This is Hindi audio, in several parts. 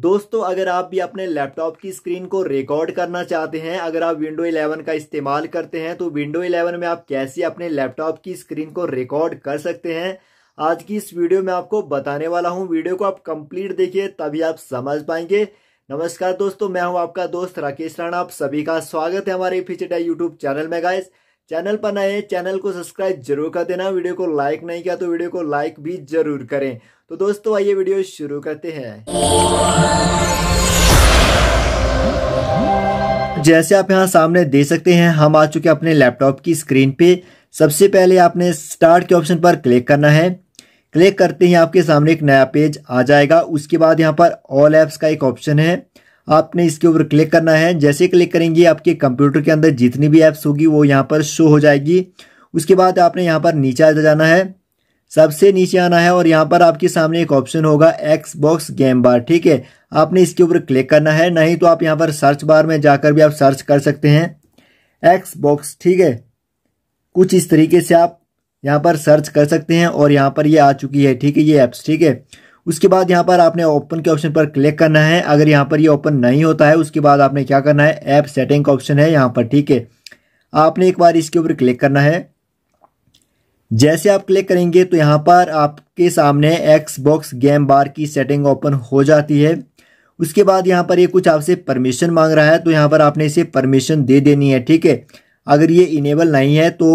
दोस्तों अगर आप भी अपने लैपटॉप की स्क्रीन को रिकॉर्ड करना चाहते हैं अगर आप विंडो 11 का इस्तेमाल करते हैं तो विंडो 11 में आप कैसे अपने लैपटॉप की स्क्रीन को रिकॉर्ड कर सकते हैं आज की इस वीडियो में आपको बताने वाला हूं वीडियो को आप कंप्लीट देखिए तभी आप समझ पाएंगे नमस्कार दोस्तों मैं हूं आपका दोस्त राकेश राणा आप सभी का स्वागत है हमारे फीचर यूट्यूब चैनल में गाइस चैनल पर नए हैं चैनल को सब्सक्राइब जरूर कर देना वीडियो को लाइक नहीं किया तो वीडियो को लाइक भी जरूर करें तो दोस्तों आइए वीडियो शुरू करते हैं जैसे आप यहाँ सामने देख सकते हैं हम आ चुके अपने लैपटॉप की स्क्रीन पे सबसे पहले आपने स्टार्ट के ऑप्शन पर क्लिक करना है क्लिक करते ही आपके सामने एक नया पेज आ जाएगा उसके बाद यहाँ पर ऑल एप्स का एक ऑप्शन है आपने इसके ऊपर क्लिक करना है जैसे क्लिक करेंगे आपके कंप्यूटर के अंदर जितनी भी ऐप्स होगी वो यहाँ पर शो हो जाएगी उसके बाद आपने यहाँ पर नीचे आ जाना है सबसे नीचे आना है और यहाँ पर आपके सामने एक ऑप्शन होगा एक्स बॉक्स गेम बार ठीक है आपने इसके ऊपर क्लिक करना है नहीं तो आप यहाँ पर सर्च बार में जाकर भी आप सर्च कर सकते हैं एक्स बॉक्स ठीक है कुछ इस तरीके से आप यहाँ पर सर्च कर सकते हैं और यहाँ पर ये यह आ चुकी है ठीक है ये ऐप्स ठीक है उसके बाद यहाँ पर आपने ओपन के ऑप्शन पर क्लिक करना है अगर यहाँ पर ये यह ओपन नहीं होता है उसके बाद आपने क्या करना है ऐप सेटिंग का ऑप्शन है यहाँ पर ठीक है आपने एक बार इसके ऊपर क्लिक करना है जैसे आप क्लिक करेंगे तो यहाँ पर आपके सामने एक्सबॉक्स गेम बार की सेटिंग ओपन हो जाती है उसके बाद यहाँ पर ये यह कुछ आपसे परमिशन मांग रहा है तो यहाँ पर आपने इसे परमिशन दे देनी है ठीक है अगर ये इनेबल नहीं है तो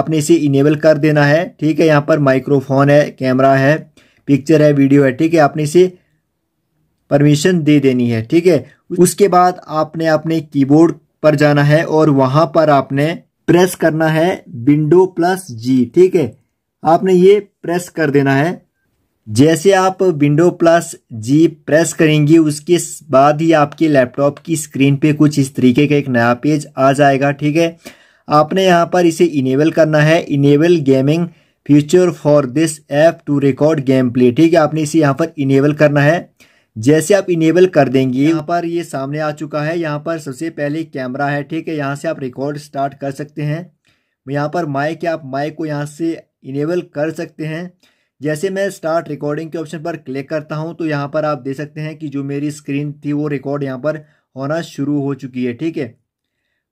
आपने इसे इनेबल कर देना है ठीक है यहाँ पर माइक्रोफोन है कैमरा है पिक्चर है वीडियो है ठीक है आपने इसे परमिशन दे देनी है ठीक है उसके बाद आपने अपने कीबोर्ड पर जाना है और वहां पर आपने प्रेस करना है विंडो प्लस जी ठीक है आपने ये प्रेस कर देना है जैसे आप विंडो प्लस जी प्रेस करेंगे उसके बाद ही आपके लैपटॉप की स्क्रीन पे कुछ इस तरीके का एक नया पेज आ जाएगा ठीक है आपने यहाँ पर इसे इनेबल करना है enable gaming feature for this app to record game play ठीक है आपने इसे यहाँ पर इनेबल करना है जैसे आप इनेबल कर देंगे यहाँ पर ये सामने आ चुका है यहाँ पर सबसे पहले कैमरा है ठीक है यहाँ से आप रिकॉर्ड स्टार्ट कर सकते हैं यहाँ पर माइक आप माइक को यहाँ से इनेबल कर सकते हैं जैसे मैं स्टार्ट रिकॉर्डिंग के ऑप्शन पर क्लिक करता हूँ तो यहाँ पर आप देख सकते हैं कि जो मेरी स्क्रीन थी वो रिकॉर्ड यहाँ पर होना शुरू हो चुकी है ठीक है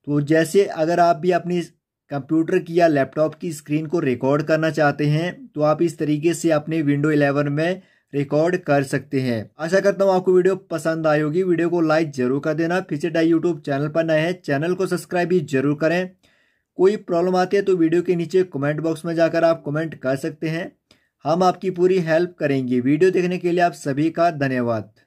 तो जैसे अगर आप भी अपनी कंप्यूटर की या लैपटॉप की स्क्रीन को रिकॉर्ड करना चाहते हैं तो आप इस तरीके से अपने विंडो 11 में रिकॉर्ड कर सकते हैं आशा करता हूँ आपको वीडियो पसंद आई होगी वीडियो को लाइक जरूर कर देना फिचर डाई यूट्यूब चैनल पर नए हैं चैनल को सब्सक्राइब भी जरूर करें कोई प्रॉब्लम आती है तो वीडियो के नीचे कमेंट बॉक्स में जाकर आप कमेंट कर सकते हैं हम आपकी पूरी हेल्प करेंगे वीडियो देखने के लिए आप सभी का धन्यवाद